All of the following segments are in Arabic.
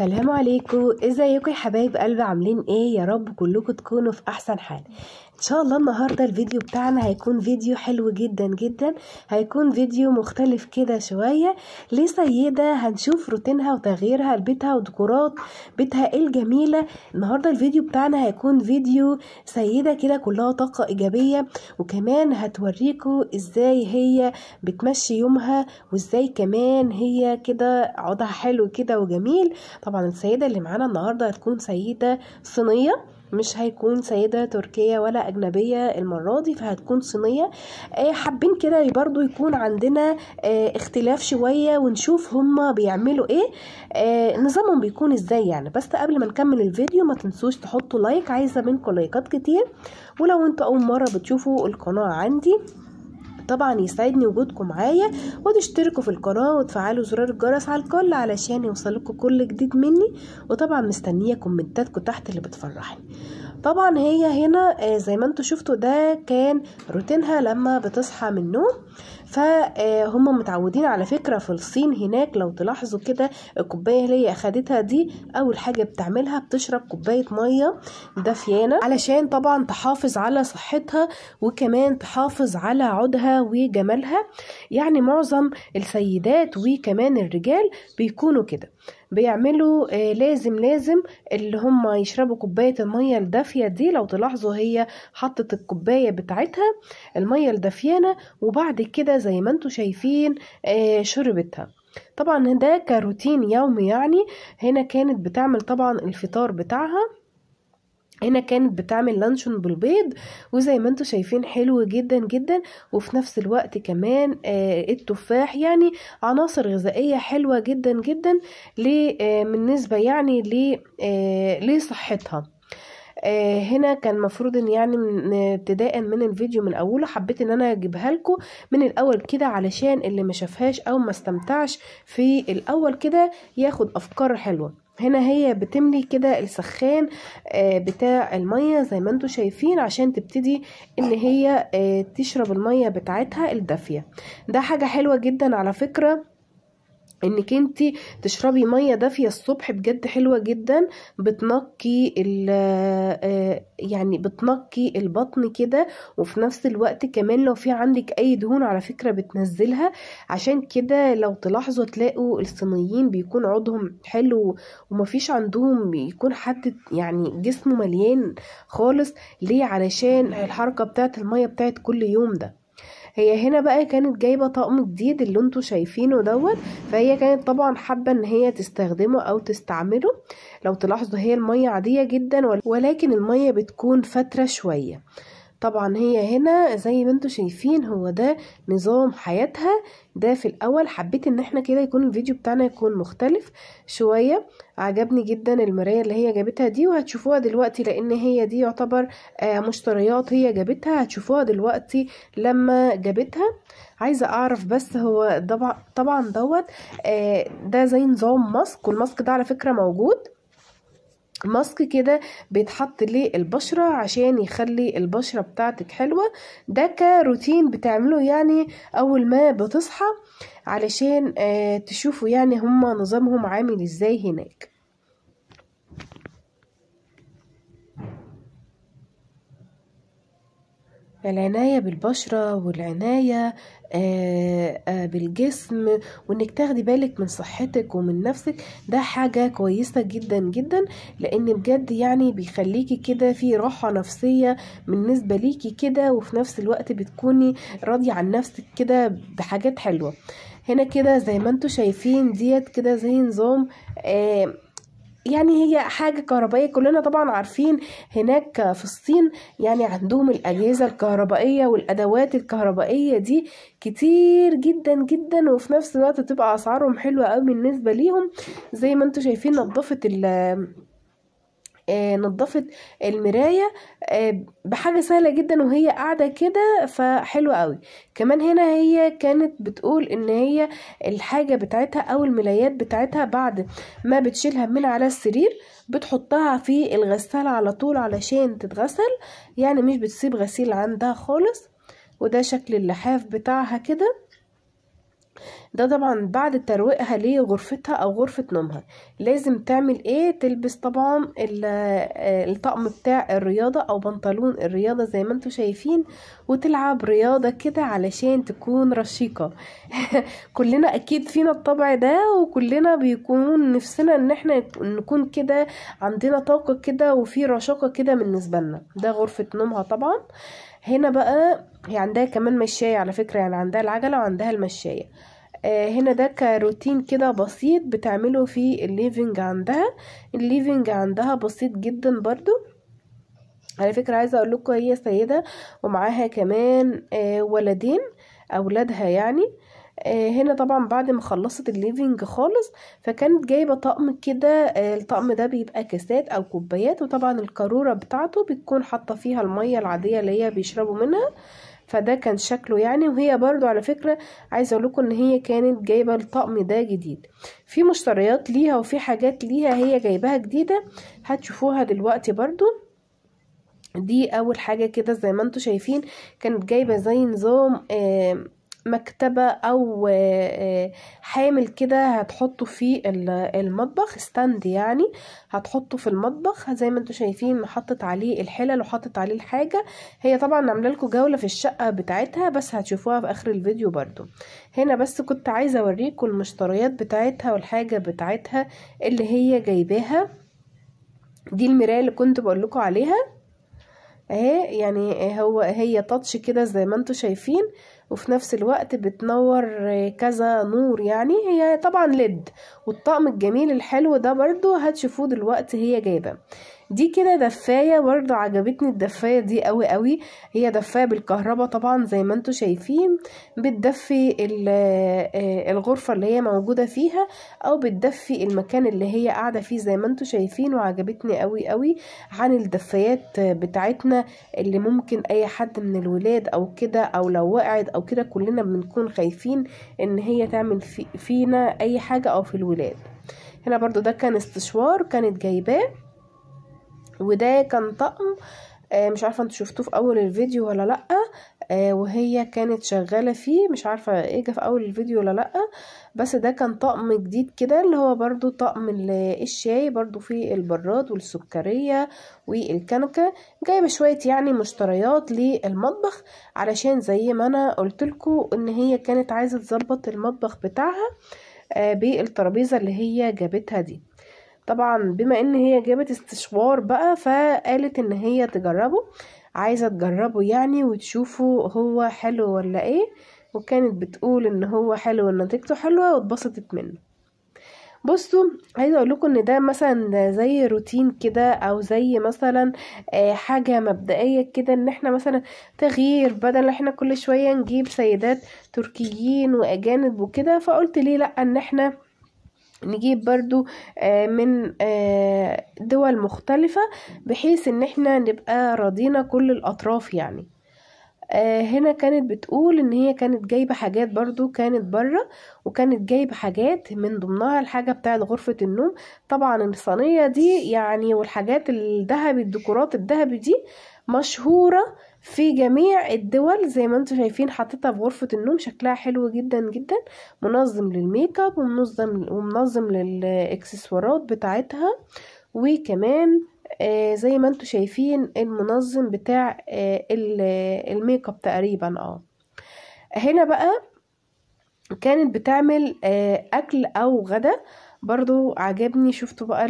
السلام عليكم ازيكم يا حبايب قلبي عاملين ايه يا رب كلكم تكونوا في احسن حال ان شاء الله النهارده الفيديو بتاعنا هيكون فيديو حلو جدا جدا هيكون فيديو مختلف كده شويه لسيده هنشوف روتينها وتغييرها لبيتها وديكورات بيتها الجميله النهارده الفيديو بتاعنا هيكون فيديو سيده كده كلها طاقه ايجابيه وكمان هتوريكوا ازاي هي بتمشي يومها وازاي كمان هي كده عوضها حلو كده وجميل طبعا السيده اللي معانا النهارده هتكون سيده صينيه مش هيكون سيدة تركية ولا أجنبية المرة دي فهتكون صينية آه، حابين كده برضو يكون عندنا آه، اختلاف شوية ونشوف هما بيعملوا ايه آه، نظامهم بيكون ازاي يعني بس قبل ما نكمل الفيديو ما تنسوش تحطوا لايك عايزة منكم لايكات كتير ولو انتوا اول مرة بتشوفوا القناة عندي طبعا يسعدني وجودكم معايا وتشتركوا في القناة وتفعلوا زرار الجرس على الكل علشان يوصلكوا كل جديد مني وطبعا مستنية كومنتاتكم تحت اللي بتفرحني طبعا هي هنا آه، زي ما انتوا شفتوا ده كان روتينها لما بتصحى من النوم فهم آه، متعودين على فكرة في الصين هناك لو تلاحظوا كده الكوباية اللي هي أخدتها دي أول حاجة بتعملها بتشرب كوباية مية دافيانة علشان طبعا تحافظ على صحتها وكمان تحافظ على عودها وجمالها يعني معظم السيدات وكمان الرجال بيكونوا كده بيعملوا آه، لازم لازم اللي هم يشربوا كوباية المية الدافية دي لو تلاحظوا هي حطت الكوباية بتاعتها المية الدافيانة وبعد كده زي ما انتوا شايفين آه، شربتها طبعا ده كروتين يومي يعني هنا كانت بتعمل طبعا الفطار بتاعها هنا كانت بتعمل لانشون بالبيض وزي ما انتم شايفين حلو جدا جدا وفي نفس الوقت كمان آه التفاح يعني عناصر غذائيه حلوه جدا جدا آه بالنسبه يعني آه، لصحتها آه، هنا كان مفروض ان يعني من ابتداء من الفيديو من اوله حبيت ان انا اجيبها لكم من الاول كده علشان اللي ما شافهاش او ما استمتعش في الاول كده ياخد افكار حلوه هنا هي بتملي كده السخان آه، بتاع المية زي ما انتوا شايفين عشان تبتدي ان هي آه، تشرب المية بتاعتها الدافية ده حاجة حلوة جدا على فكرة انك انت تشربي ميه دافيه الصبح بجد حلوه جدا بتنقي آه، يعني بتنقي البطن كده وفي نفس الوقت كمان لو في عندك اي دهون على فكره بتنزلها عشان كده لو تلاحظوا تلاقوا الصينيين بيكون عضهم حلو ومفيش عندهم يكون حد يعني جسمه مليان خالص ليه علشان الحركه بتاعت الميه بتاعت كل يوم ده هي هنا بقى كانت جايبه طقم جديد اللي انتم شايفينه دوت فهي كانت طبعا حابه ان هي تستخدمه او تستعمله لو تلاحظوا هي الميه عاديه جدا ولكن الميه بتكون فتره شويه طبعا هي هنا زي ما انتوا شايفين هو ده نظام حياتها ده في الاول حبيت ان احنا كده يكون الفيديو بتاعنا يكون مختلف شوية عجبني جدا المراية اللي هي جابتها دي وهتشوفوها دلوقتي لان هي دي يعتبر آه، مشتريات هي جابتها هتشوفوها دلوقتي لما جابتها عايزه اعرف بس هو طبعا دوت آه، ده زي نظام ماسك والماسك ده على فكره موجود ماسك كده بيتحط للبشرة عشان يخلي البشرة بتاعتك حلوة ده كروتين بتعمله يعني أول ما بتصحى علشان آه، تشوفوا يعني هما نظامهم عامل ازاي هناك العناية بالبشرة والعناية آه، آه، بالجسم وانك تاخدي بالك من صحتك ومن نفسك ده حاجة كويسة جدا جدا لان بجد يعني بيخليكي كده في راحة نفسية بالنسبة ليكي كده وفي نفس الوقت بتكوني راضية عن نفسك كده بحاجات حلوة هنا كده زي ما انتوا شايفين ديت كده زي نظام آه يعني هي حاجة كهربائية كلنا طبعا عارفين هناك في الصين يعني عندهم الأجهزة الكهربائية والأدوات الكهربائية دي كتير جدا جدا وفي نفس الوقت تبقى أسعارهم حلوة قوي بالنسبة ليهم زي ما انتوا شايفين نظافة آه، نظفت المراية آه، بحاجة سهلة جدا وهي قاعدة كده فحلوة قوي كمان هنا هي كانت بتقول ان هي الحاجة بتاعتها او الملايات بتاعتها بعد ما بتشيلها من على السرير بتحطها في الغسالة على طول علشان تتغسل يعني مش بتسيب غسيل عندها خالص وده شكل اللحاف بتاعها كده ده طبعا بعد ترويقها لغرفتها او غرفة نومها لازم تعمل ايه تلبس طبعا آه، الطقم بتاع الرياضة او بنطلون الرياضة زي ما انتم شايفين وتلعب رياضة كده علشان تكون رشيقة كلنا اكيد فينا الطبع ده وكلنا بيكون نفسنا ان احنا نكون كده عندنا طاقة كده وفي رشاقة كده بالنسبة لنا ده غرفة نومها طبعا هنا بقى هي عندها كمان مشاية على فكرة يعني عندها العجلة وعندها المشاية آه، هنا ده كروتين كده بسيط بتعمله في الليفينج عندها الليفينج عندها بسيط جدا برضو على فكرة عايزة اقول لكم هي سيدة ومعاها كمان آه، ولدين اولادها يعني آه، هنا طبعا بعد ما خلصت الليفينج خالص فكانت جايبه طقم كده الطقم ده بيبقى كاسات او كوبايات وطبعا القاروره بتاعته بتكون حاطه فيها الميه العاديه اللي هي بيشربوا منها فده كان شكله يعني وهي برضو على فكرة عايزة لكم ان هي كانت جايبة الطقم ده جديد في مشتريات ليها وفي حاجات ليها هي جايباها جديدة هتشوفوها دلوقتي برضو دي اول حاجة كده زي ما انتوا شايفين كانت جايبة زي نظام آه مكتبة او آه، آه، حامل كده هتحطه في المطبخ ستاند يعني هتحطه في المطبخ زي ما انتم شايفين حطت عليه الحلل وحطت عليه الحاجة هي طبعا عامله لكم جولة في الشقة بتاعتها بس هتشوفوها في اخر الفيديو برضو هنا بس كنت عايزة اوريكم المشتريات بتاعتها والحاجة بتاعتها اللي هي جايباها دي المراية اللي كنت بقول لكم عليها اهي يعني هو هي تاتش كده زي ما انتم شايفين وفي نفس الوقت بتنور كذا نور يعني هي طبعا ليد والطقم الجميل الحلو ده برضو هتشوفوه دلوقتي هي جايبه دي كده دفايه برضو عجبتني الدفايه دي قوي قوي هي دفايه بالكهرباء طبعا زي ما انتم شايفين بتدفي آه، الغرفه اللي هي موجوده فيها او بتدفي المكان اللي هي قاعده فيه زي ما انتم شايفين وعجبتني قوي قوي عن الدفايات بتاعتنا اللي ممكن اي حد من الولاد او كده او لو وقعت او كده كلنا بنكون خايفين ان هي تعمل في فينا اي حاجه او في الولاد هنا برضو ده كان استشوار كانت جايباه وده كان طقم آه، مش عارفه انتوا شفتوه في اول الفيديو ولا لا آه، وهي كانت شغاله فيه مش عارفه ايه جه في اول الفيديو ولا لا بس ده كان طقم جديد كده اللي هو برضو طقم الشاي برضو فيه البراد والسكريه والكنكه جايبه شويه يعني مشتريات للمطبخ علشان زي ما انا قلت ان هي كانت عايزه تظبط المطبخ بتاعها آه، بالترابيزه اللي هي جابتها دي طبعا بما ان هي جابت استشوار بقى فقالت ان هي تجربه عايزه تجربه يعني وتشوفه هو حلو ولا ايه وكانت بتقول ان هو حلو ونتيجته حلوه واتبسطت منه بصوا عايزه اقول لكم ان ده مثلا زي روتين كده او زي مثلا آه، حاجه مبدئيه كده ان احنا مثلا تغيير بدل احنا كل شويه نجيب سيدات تركيين واجانب وكده فقلت ليه لا ان احنا نجيب برضو آه، من آه، دول مختلفة بحيث ان احنا نبقى راضينا كل الاطراف يعني آه، هنا كانت بتقول ان هي كانت جايبة حاجات برضو كانت برة وكانت جايبة حاجات من ضمنها الحاجة بتاعة غرفة النوم طبعا الصينية دي يعني والحاجات الذهبي الديكورات الذهبي دي مشهورة في جميع الدول زي ما انتم شايفين حطيتها في غرفة النوم شكلها حلو جدا جدا منظم للميك اب ومنظم ومنظم للاكسسوارات بتاعتها وكمان آه زي ما انتم شايفين المنظم بتاع آه الميك اب تقريبا اه هنا بقى كانت بتعمل آه اكل او غدا برضو عجبني شفتوا بقى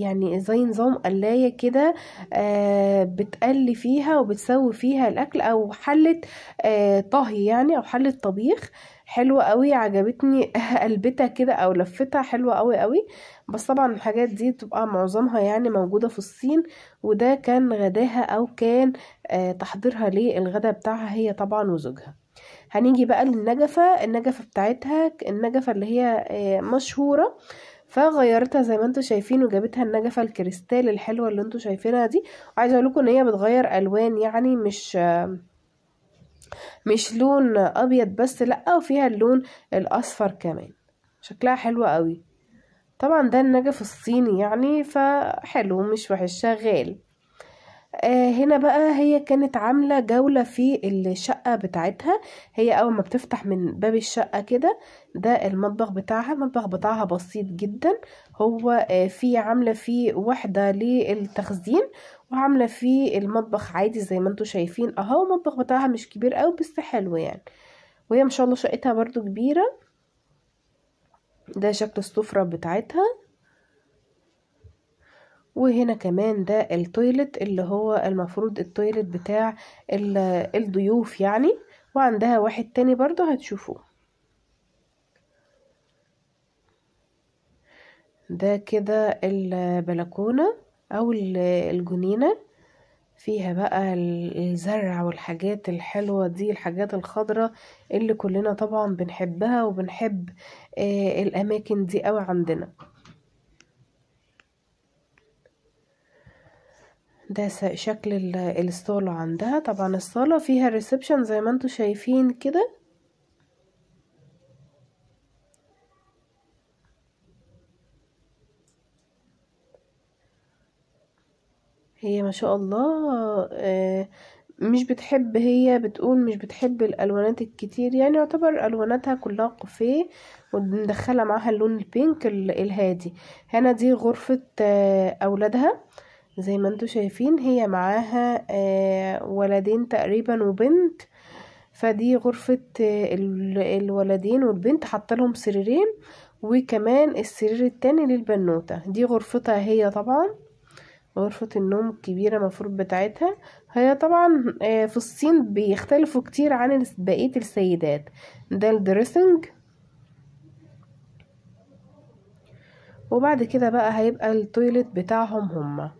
يعني زي نظام قلاية كده آه، بتقلي فيها وبتسوي فيها الأكل أو حلة آه، طهي يعني أو حلة طبيخ حلوة قوي عجبتني قلبتها كده أو لفتها حلوة قوي قوي بس طبعا الحاجات دي تبقى معظمها يعني موجودة في الصين وده كان غداها أو كان آه، تحضيرها للغدا بتاعها هي طبعا وزوجها هنيجي بقى للنجفة النجفة بتاعتها النجفة اللي هي آه، مشهورة فغيرتها زي ما انتم شايفين وجابتها النجفة الكريستال الحلوة اللي انتم شايفينها دي وعايزة لكم ان هي بتغير الوان يعني مش مش لون ابيض بس لا وفيها اللون الاصفر كمان شكلها حلو قوي طبعا ده النجف الصيني يعني فحلو مش وحش شغال آه، هنا بقى هي كانت عاملة جولة في الشقة بتاعتها هي أول ما بتفتح من باب الشقة كده ده المطبخ بتاعها المطبخ بتاعها بسيط جدا هو آه، في عاملة فيه وحدة للتخزين وعاملة فيه المطبخ عادي زي ما انتوا شايفين اهو المطبخ بتاعها مش كبير او بس حلو يعني وهي ما شاء الله شقتها برضو كبيرة ده شكل السفرة بتاعتها وهنا كمان ده التويلت اللي هو المفروض التويلت بتاع الضيوف يعني وعندها واحد تاني برضو هتشوفوه ده كده البلكونة او الجنينة فيها بقى الزرع والحاجات الحلوة دي الحاجات الخضرة اللي كلنا طبعا بنحبها وبنحب آه، الاماكن دي قوي عندنا ده شكل الصالة عندها طبعا الصالة فيها الريسبشن زي ما انتوا شايفين كده هي ما شاء الله آه، مش بتحب هي بتقول مش بتحب الالوانات الكتير يعني يعتبر الواناتها كلها قفيه ومدخله معاها اللون البينك الهادي هنا دي غرفه آه، اولادها زي ما انتوا شايفين هي معاها آه، ولدين تقريبا وبنت فدي غرفة آه، الولدين والبنت لهم سريرين وكمان السرير التاني للبنوتة دي غرفتها هي طبعا غرفة النوم الكبيرة مفروض بتاعتها هي طبعا آه، في الصين بيختلفوا كتير عن بقية السيدات ده الدريسنج وبعد كده بقى هيبقى التويلت بتاعهم هما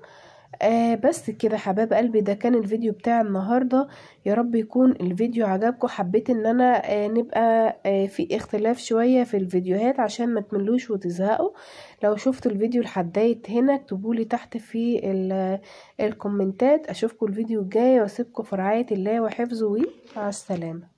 آه بس كده حباب قلبي ده كان الفيديو بتاع النهاردة يا رب يكون الفيديو عجبكم حبيت ان انا آه نبقى آه في اختلاف شوية في الفيديوهات عشان ما تملوش وتزهقوا لو شفتوا الفيديو لحدايت هنا اكتبولي تحت في الكومنتات اشوفكم الفيديو الجاي واسيبكم في رعاية الله وحفظه مع السلامة